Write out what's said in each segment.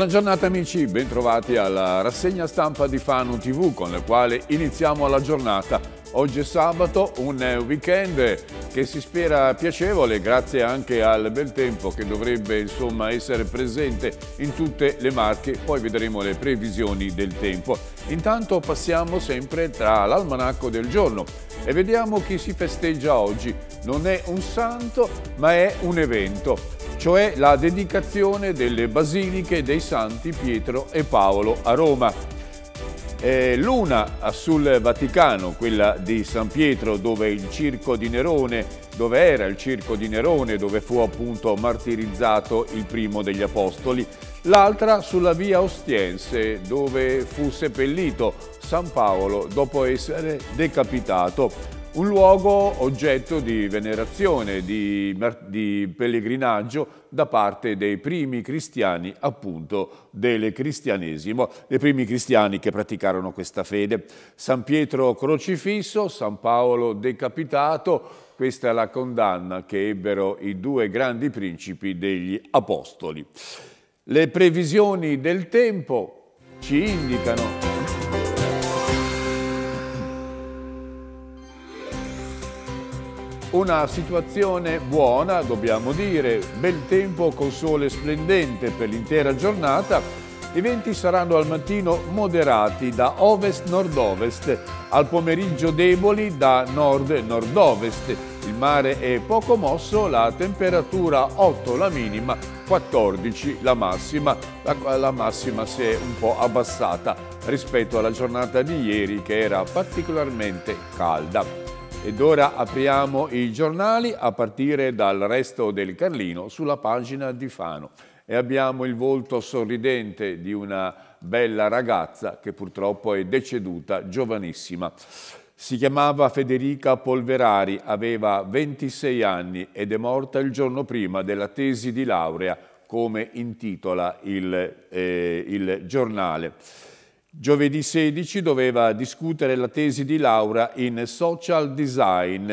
Buona giornata amici, bentrovati alla rassegna stampa di Fanu TV con la quale iniziamo la giornata. Oggi è sabato, un weekend che si spera piacevole grazie anche al bel tempo che dovrebbe insomma essere presente in tutte le marche, poi vedremo le previsioni del tempo. Intanto passiamo sempre tra l'almanacco del giorno e vediamo chi si festeggia oggi. Non è un santo ma è un evento cioè la dedicazione delle basiliche dei santi Pietro e Paolo a Roma. Eh, l'una sul Vaticano, quella di San Pietro, dove il circo di Nerone, dove era il circo di Nerone, dove fu appunto martirizzato il primo degli apostoli, l'altra sulla via Ostiense, dove fu seppellito San Paolo dopo essere decapitato un luogo oggetto di venerazione, di, di, pellegrinaggio da parte dei primi cristiani, appunto, del cristianesimo, dei primi cristiani che praticarono questa fede. San Pietro crocifisso, San Paolo decapitato, questa è la condanna che ebbero i due grandi principi degli apostoli. Le previsioni del tempo ci indicano Una situazione buona, dobbiamo dire, bel tempo con sole splendente per l'intera giornata. I venti saranno al mattino moderati da ovest-nord-ovest, al pomeriggio deboli da nord-nord-ovest. Il mare è poco mosso, la temperatura 8 la minima, 14 la massima, la, la massima si è un po' abbassata rispetto alla giornata di ieri che era particolarmente calda. Ed ora apriamo i giornali a partire dal resto del Carlino sulla pagina di Fano e abbiamo il volto sorridente di una bella ragazza che purtroppo è deceduta giovanissima. Si chiamava Federica Polverari, aveva 26 anni ed è morta il giorno prima della tesi di laurea, come intitola il, eh, il giornale. Giovedì 16 doveva discutere la tesi di Laura in social design.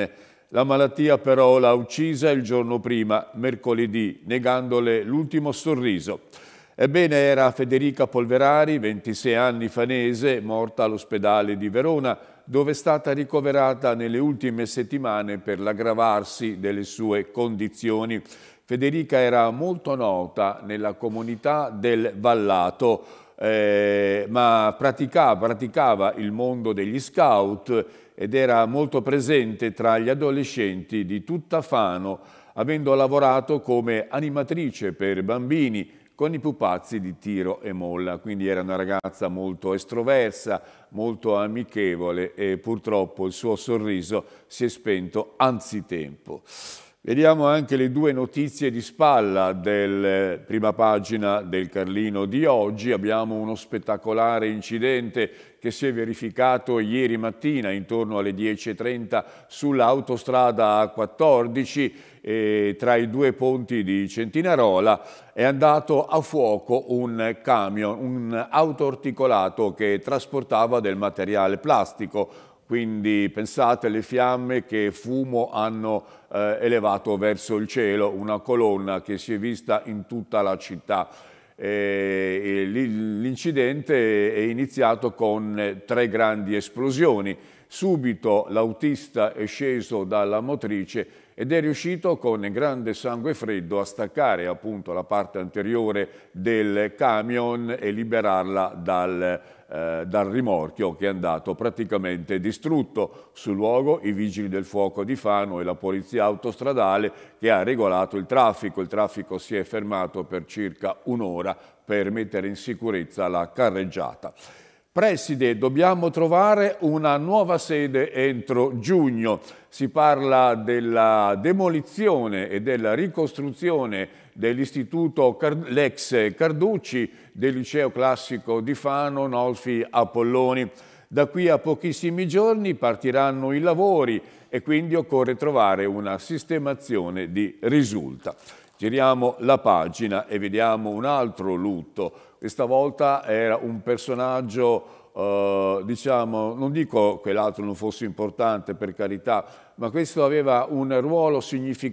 La malattia però l'ha uccisa il giorno prima, mercoledì, negandole l'ultimo sorriso. Ebbene, era Federica Polverari, 26 anni fanese, morta all'ospedale di Verona, dove è stata ricoverata nelle ultime settimane per l'aggravarsi delle sue condizioni. Federica era molto nota nella comunità del Vallato, eh, ma praticava, praticava il mondo degli scout ed era molto presente tra gli adolescenti di tutta Fano, avendo lavorato come animatrice per bambini con i pupazzi di tiro e molla. Quindi era una ragazza molto estroversa, molto amichevole e purtroppo il suo sorriso si è spento anzitempo. Vediamo anche le due notizie di spalla della eh, prima pagina del Carlino di oggi. Abbiamo uno spettacolare incidente che si è verificato ieri mattina intorno alle 10.30 sull'autostrada A14 eh, tra i due ponti di Centinarola è andato a fuoco un camion, un auto articolato che trasportava del materiale plastico quindi pensate alle fiamme che fumo hanno eh, elevato verso il cielo, una colonna che si è vista in tutta la città. L'incidente è iniziato con eh, tre grandi esplosioni. Subito l'autista è sceso dalla motrice ed è riuscito con grande sangue freddo a staccare appunto la parte anteriore del camion e liberarla dal, eh, dal rimorchio che è andato praticamente distrutto. Sul luogo i vigili del fuoco di Fano e la polizia autostradale che ha regolato il traffico. Il traffico si è fermato per circa un'ora per mettere in sicurezza la carreggiata. Preside, dobbiamo trovare una nuova sede entro giugno. Si parla della demolizione e della ricostruzione dell'istituto Lex Carducci, del liceo classico di Fano, Nolfi Apolloni. Da qui a pochissimi giorni partiranno i lavori e quindi occorre trovare una sistemazione di risulta. Giriamo la pagina e vediamo un altro lutto questa volta era un personaggio, eh, diciamo, non dico che l'altro non fosse importante per carità, ma questo aveva, un ruolo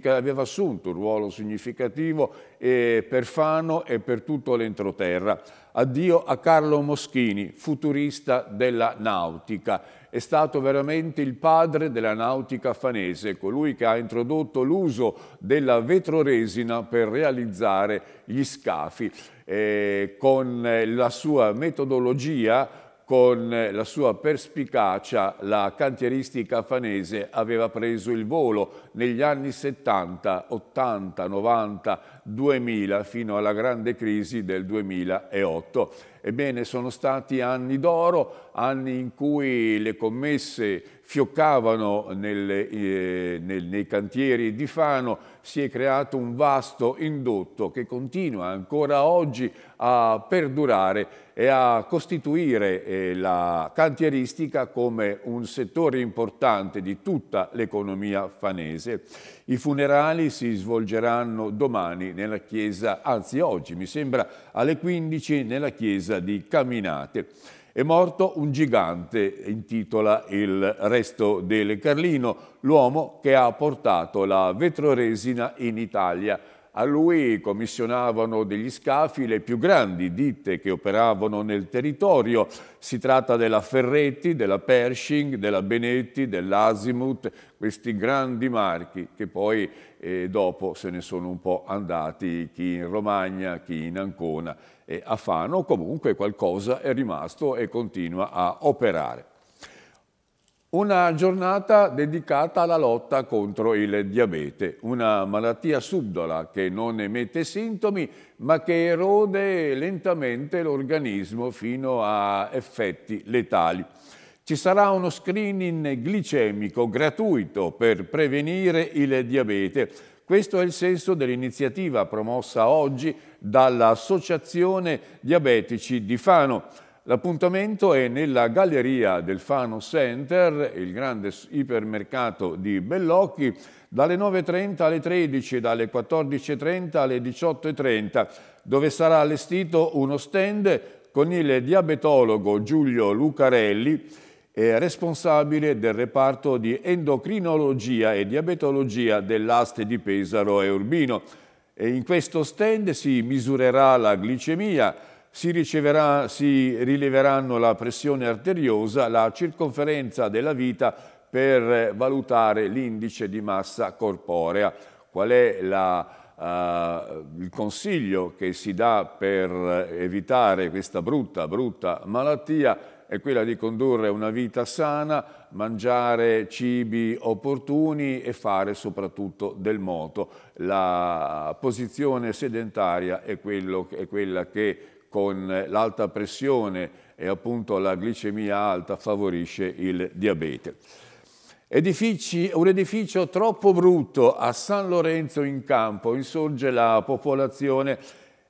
aveva assunto un ruolo significativo eh, per Fano e per tutto l'entroterra. Addio a Carlo Moschini, futurista della nautica è stato veramente il padre della nautica fanese, colui che ha introdotto l'uso della vetroresina per realizzare gli scafi. Eh, con la sua metodologia con la sua perspicacia la cantieristica fanese aveva preso il volo negli anni 70, 80, 90, 2000 fino alla grande crisi del 2008. Ebbene sono stati anni d'oro, anni in cui le commesse fioccavano nelle, eh, nel, nei cantieri di Fano, si è creato un vasto indotto che continua ancora oggi a perdurare e a costituire eh, la cantieristica come un settore importante di tutta l'economia fanese. I funerali si svolgeranno domani nella chiesa, anzi oggi mi sembra alle 15 nella chiesa di Caminate. È morto un gigante, intitola il resto del Carlino, l'uomo che ha portato la vetroresina in Italia. A lui commissionavano degli scafi le più grandi ditte che operavano nel territorio. Si tratta della Ferretti, della Pershing, della Benetti, dell'Asimuth, questi grandi marchi che poi eh, dopo se ne sono un po' andati chi in Romagna, chi in Ancona eh, a Fano, comunque qualcosa è rimasto e continua a operare. Una giornata dedicata alla lotta contro il diabete, una malattia subdola che non emette sintomi ma che erode lentamente l'organismo fino a effetti letali. Ci sarà uno screening glicemico gratuito per prevenire il diabete. Questo è il senso dell'iniziativa promossa oggi dall'Associazione Diabetici di Fano. L'appuntamento è nella galleria del Fano Center, il grande ipermercato di Bellocchi, dalle 9.30 alle 13 dalle 14.30 alle 18.30, dove sarà allestito uno stand con il diabetologo Giulio Lucarelli, responsabile del reparto di endocrinologia e diabetologia dell'Aste di Pesaro e Urbino. E in questo stand si misurerà la glicemia, si, riceverà, si rileveranno la pressione arteriosa, la circonferenza della vita per valutare l'indice di massa corporea. Qual è la, uh, il consiglio che si dà per evitare questa brutta, brutta malattia? è quella di condurre una vita sana, mangiare cibi opportuni e fare soprattutto del moto. La posizione sedentaria è, quello, è quella che con l'alta pressione e appunto la glicemia alta favorisce il diabete. Edifici, un edificio troppo brutto a San Lorenzo in Campo insorge la popolazione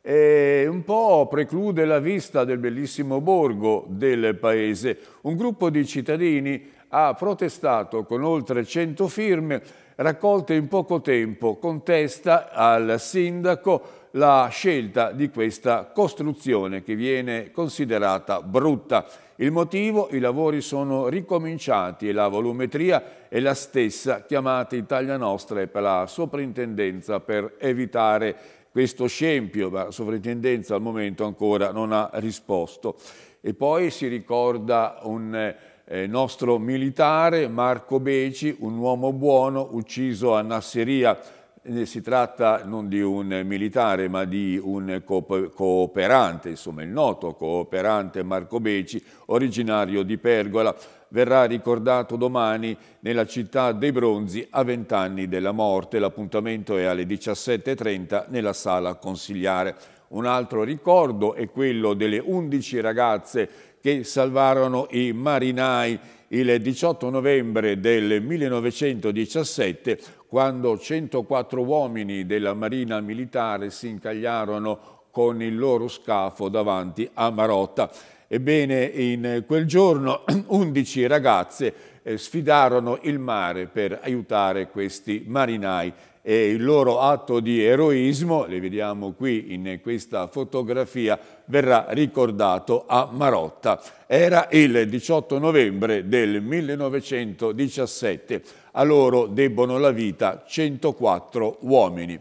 e un po' preclude la vista del bellissimo borgo del paese. Un gruppo di cittadini ha protestato con oltre 100 firme raccolte in poco tempo, contesta al sindaco la scelta di questa costruzione che viene considerata brutta. Il motivo? I lavori sono ricominciati e la volumetria è la stessa chiamata Italia Nostra e per la soprintendenza per evitare questo scempio. ma La sovrintendenza al momento ancora non ha risposto. E poi si ricorda un eh, nostro militare, Marco Beci, un uomo buono, ucciso a Nasseria eh, si tratta non di un militare ma di un cooperante, insomma il noto cooperante Marco Beci, originario di Pergola, verrà ricordato domani nella città dei Bronzi a vent'anni della morte. L'appuntamento è alle 17.30 nella sala consigliare. Un altro ricordo è quello delle 11 ragazze che salvarono i marinai il 18 novembre del 1917 quando 104 uomini della Marina Militare si incagliarono con il loro scafo davanti a Marotta. Ebbene, in quel giorno 11 ragazze eh, sfidarono il mare per aiutare questi marinai e il loro atto di eroismo, li vediamo qui in questa fotografia, verrà ricordato a Marotta. Era il 18 novembre del 1917, a loro debbono la vita 104 uomini.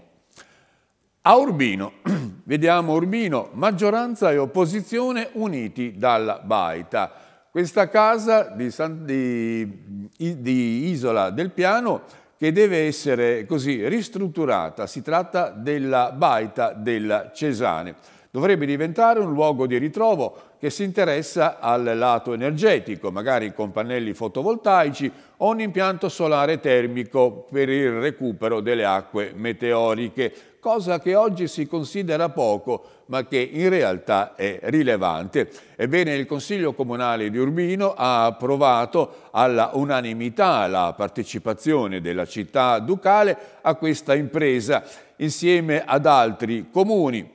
A Urbino, vediamo Urbino, maggioranza e opposizione uniti dalla Baita. Questa casa di, San, di, di Isola del Piano che deve essere così ristrutturata. Si tratta della baita della Cesane dovrebbe diventare un luogo di ritrovo che si interessa al lato energetico, magari con pannelli fotovoltaici o un impianto solare termico per il recupero delle acque meteoriche, cosa che oggi si considera poco ma che in realtà è rilevante. Ebbene, il Consiglio Comunale di Urbino ha approvato alla unanimità la partecipazione della città ducale a questa impresa insieme ad altri comuni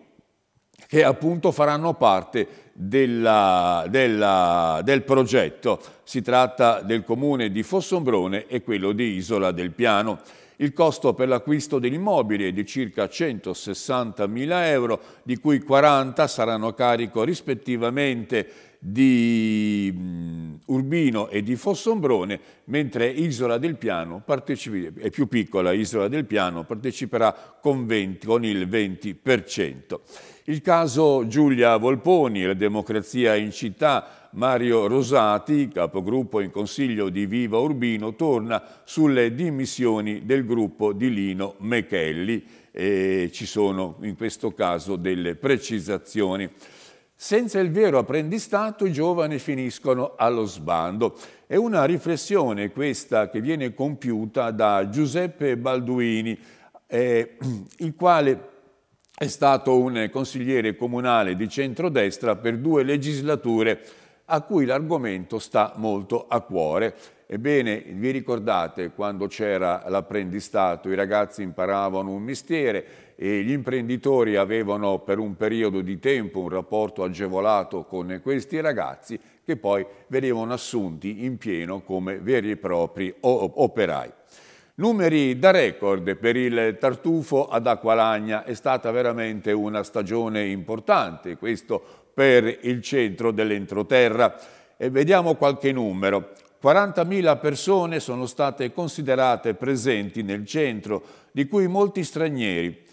che appunto faranno parte della, della, del progetto. Si tratta del comune di Fossombrone e quello di Isola del Piano. Il costo per l'acquisto dell'immobile è di circa 160.000 euro, di cui 40 saranno a carico rispettivamente di Urbino e di Fossombrone, mentre Isola del Piano è più piccola, Isola del Piano parteciperà con, 20, con il 20%. Il caso Giulia Volponi, la democrazia in città, Mario Rosati, capogruppo in consiglio di Viva Urbino, torna sulle dimissioni del gruppo di Lino Mechelli e ci sono in questo caso delle precisazioni. Senza il vero apprendistato i giovani finiscono allo sbando. È una riflessione questa che viene compiuta da Giuseppe Balduini, eh, il quale è stato un consigliere comunale di centrodestra per due legislature a cui l'argomento sta molto a cuore. Ebbene, vi ricordate quando c'era l'apprendistato, i ragazzi imparavano un mestiere, e gli imprenditori avevano per un periodo di tempo un rapporto agevolato con questi ragazzi che poi venivano assunti in pieno come veri e propri operai. Numeri da record per il tartufo ad Acqualagna, è stata veramente una stagione importante, questo per il centro dell'entroterra. E vediamo qualche numero. 40.000 persone sono state considerate presenti nel centro, di cui molti stranieri.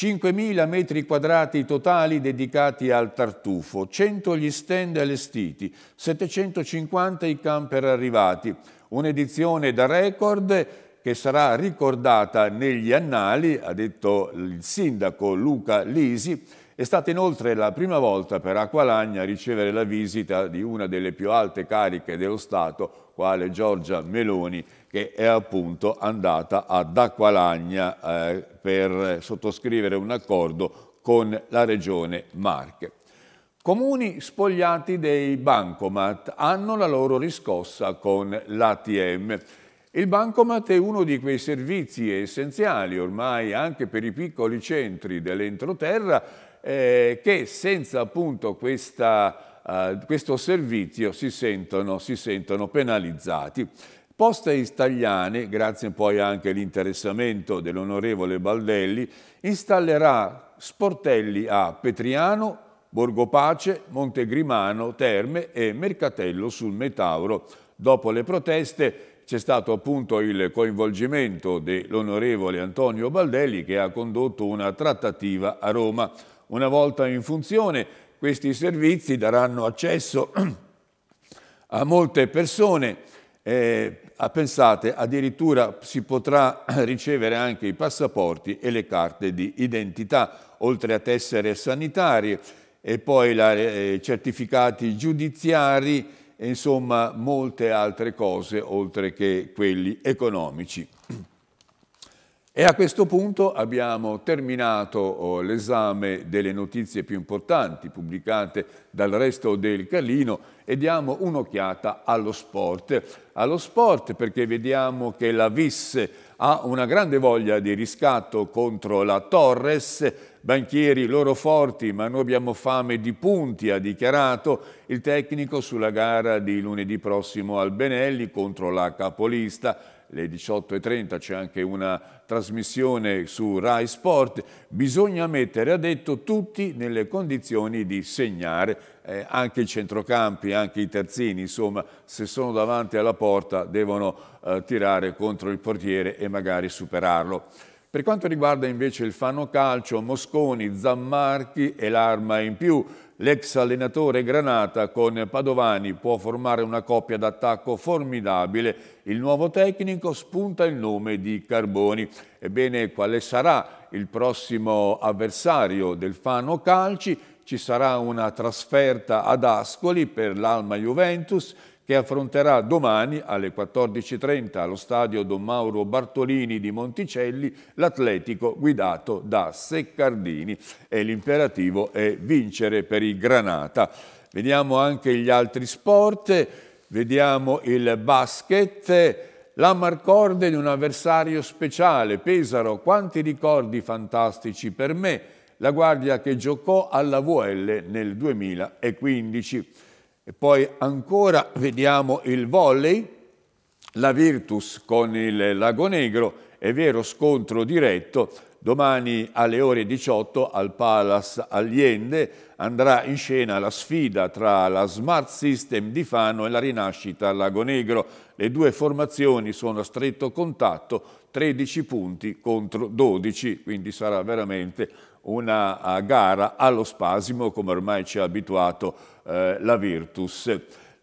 5.000 metri quadrati totali dedicati al tartufo, 100 gli stand allestiti, 750 i camper arrivati, un'edizione da record che sarà ricordata negli annali, ha detto il sindaco Luca Lisi, è stata inoltre la prima volta per Acqualagna a ricevere la visita di una delle più alte cariche dello Stato, quale Giorgia Meloni, che è appunto andata ad Acqualagna eh, per sottoscrivere un accordo con la regione Marche. Comuni spogliati dei bancomat hanno la loro riscossa con l'ATM. Il bancomat è uno di quei servizi essenziali ormai anche per i piccoli centri dell'entroterra eh, che senza appunto questa, eh, questo servizio si sentono, si sentono penalizzati. Poste Italiane, grazie poi anche all'interessamento dell'onorevole Baldelli, installerà sportelli a Petriano, Borgopace, Montegrimano, Terme e Mercatello sul Metauro. Dopo le proteste c'è stato appunto il coinvolgimento dell'onorevole Antonio Baldelli che ha condotto una trattativa a Roma una volta in funzione questi servizi daranno accesso a molte persone, eh, ah, pensate addirittura si potrà ricevere anche i passaporti e le carte di identità, oltre a tessere sanitarie e poi i eh, certificati giudiziari, e insomma molte altre cose oltre che quelli economici. E a questo punto abbiamo terminato oh, l'esame delle notizie più importanti pubblicate dal resto del Carlino e diamo un'occhiata allo sport. Allo sport perché vediamo che la Vis ha una grande voglia di riscatto contro la Torres, banchieri loro forti ma noi abbiamo fame di punti, ha dichiarato il tecnico sulla gara di lunedì prossimo al Benelli contro la capolista le 18.30 c'è anche una trasmissione su Rai Sport, bisogna mettere a detto tutti nelle condizioni di segnare, eh, anche i centrocampi, anche i terzini, insomma se sono davanti alla porta devono eh, tirare contro il portiere e magari superarlo. Per quanto riguarda invece il fanno calcio, Mosconi, Zammarchi e l'arma in più, L'ex allenatore Granata con Padovani può formare una coppia d'attacco formidabile. Il nuovo tecnico spunta il nome di Carboni. Ebbene, quale sarà il prossimo avversario del Fano Calci? Ci sarà una trasferta ad Ascoli per l'Alma Juventus che affronterà domani alle 14.30 allo stadio Don Mauro Bartolini di Monticelli l'Atletico guidato da Seccardini e l'imperativo è vincere per il Granata. Vediamo anche gli altri sport, vediamo il basket, la Marcorde di un avversario speciale, Pesaro, quanti ricordi fantastici per me, la guardia che giocò alla VL nel 2015. E poi ancora vediamo il volley, la Virtus con il Lago Negro, è vero scontro diretto, domani alle ore 18 al Palace Allende andrà in scena la sfida tra la Smart System di Fano e la Rinascita Lago Negro. Le due formazioni sono a stretto contatto, 13 punti contro 12, quindi sarà veramente una eh, gara allo spasimo come ormai ci ha abituato eh, la Virtus.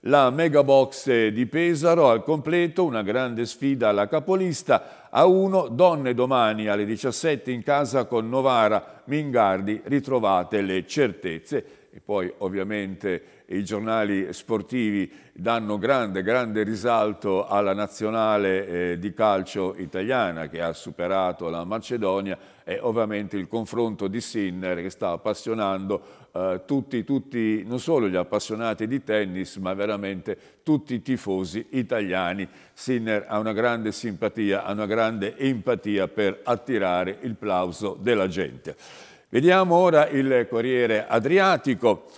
La Megabox di Pesaro al completo, una grande sfida alla capolista, a 1, donne domani alle 17 in casa con Novara, Mingardi, ritrovate le certezze. E poi ovviamente i giornali sportivi danno grande, grande risalto alla nazionale eh, di calcio italiana che ha superato la Macedonia e ovviamente il confronto di Sinner che sta appassionando eh, tutti, tutti, non solo gli appassionati di tennis, ma veramente tutti i tifosi italiani. Sinner ha una grande simpatia, ha una grande empatia per attirare il plauso della gente. Vediamo ora il Corriere Adriatico.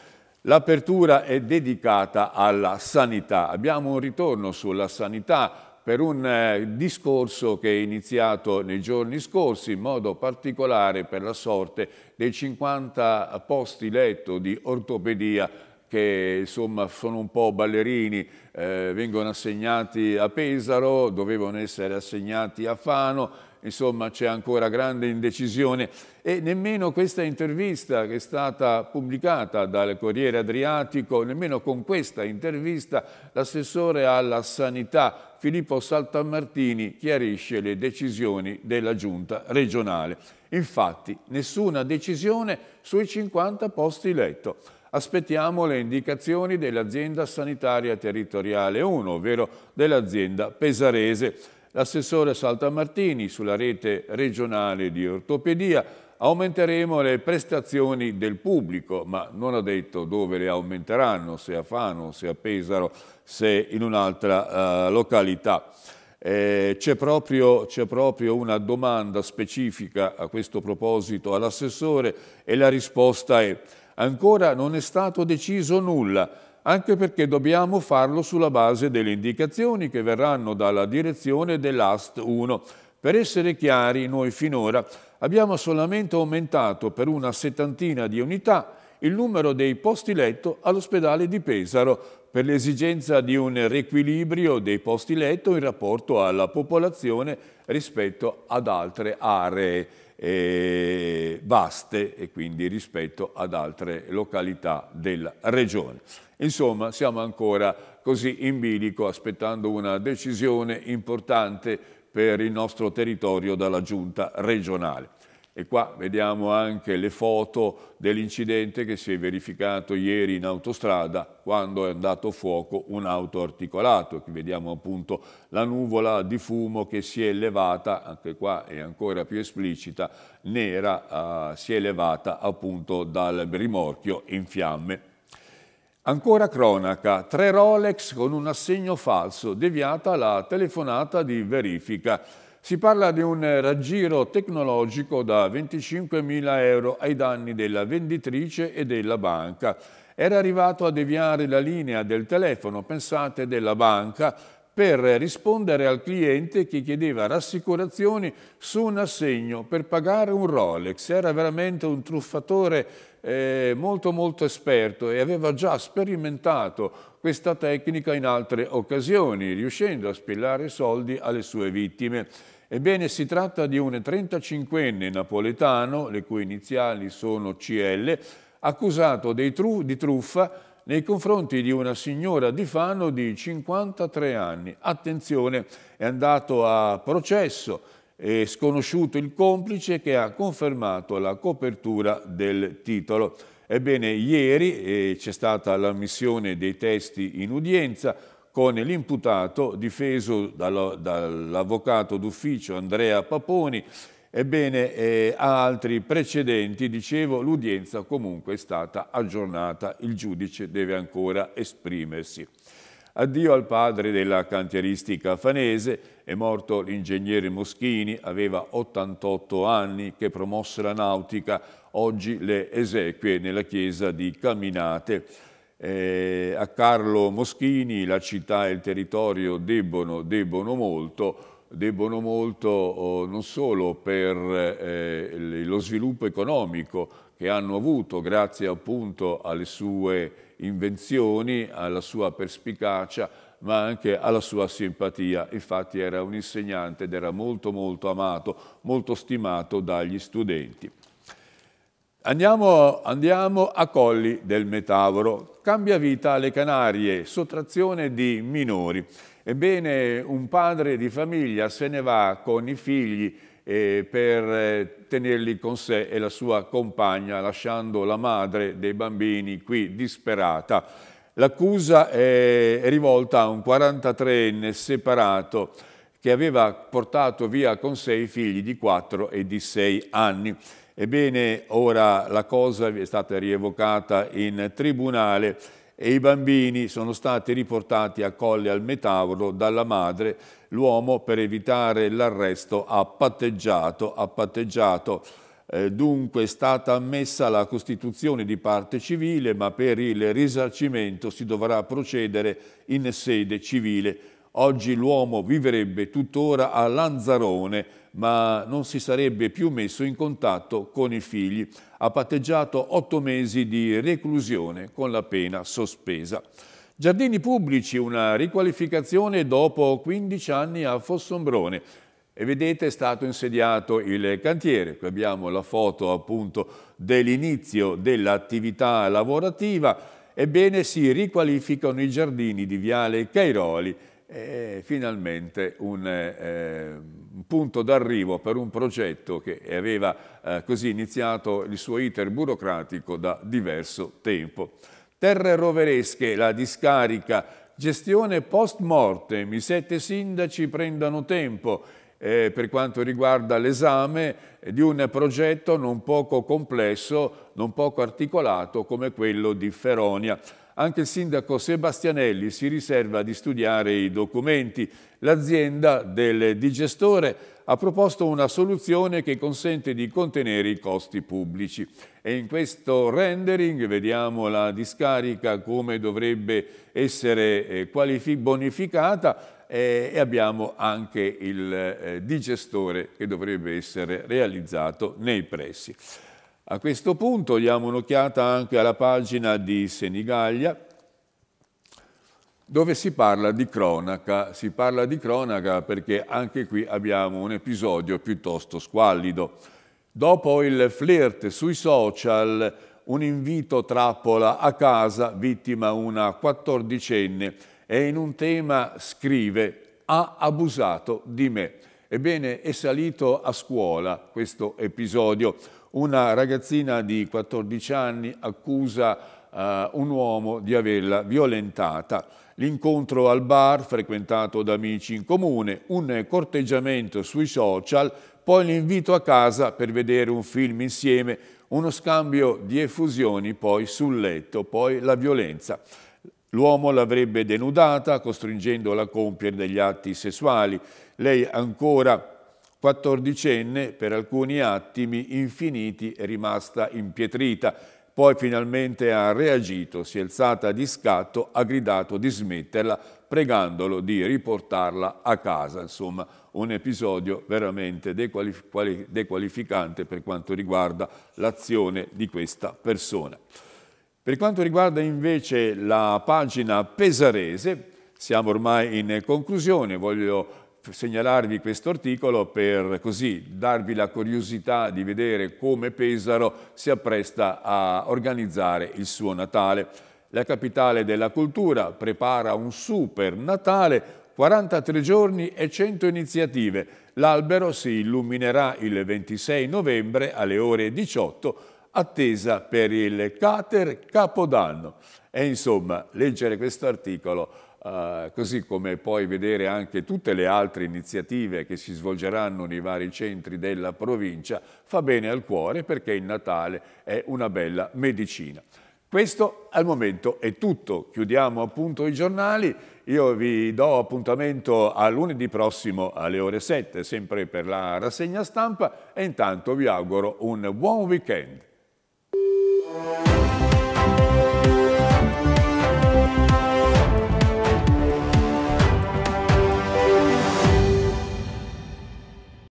L'apertura è dedicata alla sanità. Abbiamo un ritorno sulla sanità per un eh, discorso che è iniziato nei giorni scorsi, in modo particolare per la sorte dei 50 posti letto di ortopedia che insomma sono un po' ballerini, eh, vengono assegnati a Pesaro, dovevano essere assegnati a Fano, insomma c'è ancora grande indecisione e nemmeno questa intervista che è stata pubblicata dal Corriere Adriatico, nemmeno con questa intervista l'assessore alla sanità Filippo Saltamartini chiarisce le decisioni della giunta regionale. Infatti nessuna decisione sui 50 posti letto. Aspettiamo le indicazioni dell'azienda sanitaria territoriale 1, ovvero dell'azienda pesarese. L'assessore Saltamartini sulla rete regionale di ortopedia aumenteremo le prestazioni del pubblico, ma non ha detto dove le aumenteranno, se a Fano, se a Pesaro, se in un'altra uh, località. Eh, C'è proprio, proprio, una domanda specifica a questo proposito all'assessore e la risposta è ancora non è stato deciso nulla anche perché dobbiamo farlo sulla base delle indicazioni che verranno dalla direzione dell'AST 1. Per essere chiari, noi finora abbiamo solamente aumentato per una settantina di unità il numero dei posti letto all'ospedale di Pesaro per l'esigenza di un riequilibrio dei posti letto in rapporto alla popolazione rispetto ad altre aree e eh, vaste e quindi rispetto ad altre località della regione. Insomma, siamo ancora così in bilico aspettando una decisione importante per il nostro territorio dalla giunta regionale. E qua vediamo anche le foto dell'incidente che si è verificato ieri in autostrada quando è andato a fuoco auto articolato. Qui vediamo appunto la nuvola di fumo che si è elevata, anche qua è ancora più esplicita, nera, eh, si è elevata appunto dal rimorchio in fiamme. Ancora cronaca, tre Rolex con un assegno falso, deviata la telefonata di verifica. Si parla di un eh, raggiro tecnologico da 25.000 euro ai danni della venditrice e della banca. Era arrivato a deviare la linea del telefono, pensate, della banca per rispondere al cliente che chiedeva rassicurazioni su un assegno per pagare un Rolex. Era veramente un truffatore eh, molto molto esperto e aveva già sperimentato questa tecnica in altre occasioni, riuscendo a spillare soldi alle sue vittime. Ebbene, si tratta di un 35enne napoletano, le cui iniziali sono CL, accusato tru di truffa nei confronti di una signora di Fano di 53 anni. Attenzione, è andato a processo, è sconosciuto il complice che ha confermato la copertura del titolo. Ebbene, ieri eh, c'è stata l'ammissione dei testi in udienza, con l'imputato difeso dall'avvocato d'ufficio Andrea Paponi. Ebbene, eh, a altri precedenti, dicevo, l'udienza comunque è stata aggiornata, il giudice deve ancora esprimersi. Addio al padre della cantieristica fanese, è morto l'ingegnere Moschini, aveva 88 anni, che promosse la nautica, oggi le esequie nella chiesa di Caminate. Eh, a Carlo Moschini la città e il territorio debbono, debbono molto, debbono molto oh, non solo per eh, lo sviluppo economico che hanno avuto grazie appunto alle sue invenzioni, alla sua perspicacia, ma anche alla sua simpatia. Infatti era un insegnante ed era molto molto amato, molto stimato dagli studenti. Andiamo, andiamo a Colli del Metavoro. Cambia vita alle Canarie, sottrazione di minori. Ebbene, un padre di famiglia se ne va con i figli eh, per eh, tenerli con sé e la sua compagna, lasciando la madre dei bambini qui disperata. L'accusa è rivolta a un 43enne separato che aveva portato via con sé i figli di 4 e di 6 anni. Ebbene, ora la cosa è stata rievocata in tribunale e i bambini sono stati riportati a Colle al Metauro dalla madre. L'uomo, per evitare l'arresto, ha patteggiato, ha patteggiato eh, dunque è stata ammessa la costituzione di parte civile, ma per il risarcimento si dovrà procedere in sede civile. Oggi l'uomo vivrebbe tuttora a Lanzarone, ma non si sarebbe più messo in contatto con i figli. Ha patteggiato otto mesi di reclusione con la pena sospesa. Giardini pubblici, una riqualificazione dopo 15 anni a Fossombrone. E vedete è stato insediato il cantiere. Qui abbiamo la foto appunto dell'inizio dell'attività lavorativa. Ebbene si riqualificano i giardini di Viale Cairoli. E finalmente un... Eh, punto d'arrivo per un progetto che aveva eh, così iniziato il suo iter burocratico da diverso tempo. Terre roveresche, la discarica, gestione post mortem, i sette sindaci prendono tempo eh, per quanto riguarda l'esame di un progetto non poco complesso, non poco articolato come quello di Feronia. Anche il sindaco Sebastianelli si riserva di studiare i documenti. L'azienda del digestore ha proposto una soluzione che consente di contenere i costi pubblici. E in questo rendering vediamo la discarica come dovrebbe essere eh, bonificata eh, e abbiamo anche il eh, digestore che dovrebbe essere realizzato nei pressi. A questo punto diamo un'occhiata anche alla pagina di Senigallia, dove si parla di cronaca. Si parla di cronaca perché anche qui abbiamo un episodio piuttosto squallido. Dopo il flirt sui social, un invito trappola a casa, vittima una quattordicenne, e in un tema scrive «Ha abusato di me». Ebbene, è salito a scuola questo episodio. Una ragazzina di 14 anni accusa eh, un uomo di averla violentata. L'incontro al bar frequentato da amici in comune, un corteggiamento sui social, poi l'invito a casa per vedere un film insieme, uno scambio di effusioni poi sul letto, poi la violenza. L'uomo l'avrebbe denudata costringendola a compiere degli atti sessuali. Lei ancora Quattordicenne, per alcuni attimi infiniti, è rimasta impietrita, poi finalmente ha reagito, si è alzata di scatto, ha gridato di smetterla, pregandolo di riportarla a casa. Insomma, un episodio veramente dequalificante per quanto riguarda l'azione di questa persona. Per quanto riguarda invece la pagina pesarese, siamo ormai in conclusione, voglio segnalarvi questo articolo per così darvi la curiosità di vedere come Pesaro si appresta a organizzare il suo Natale. La capitale della cultura prepara un super Natale 43 giorni e 100 iniziative. L'albero si illuminerà il 26 novembre alle ore 18, attesa per il Cater Capodanno. E insomma, leggere questo articolo eh, così come poi vedere anche tutte le altre iniziative che si svolgeranno nei vari centri della provincia, fa bene al cuore perché il Natale è una bella medicina. Questo al momento è tutto, chiudiamo appunto i giornali, io vi do appuntamento a lunedì prossimo alle ore 7, sempre per la rassegna stampa e intanto vi auguro un buon weekend.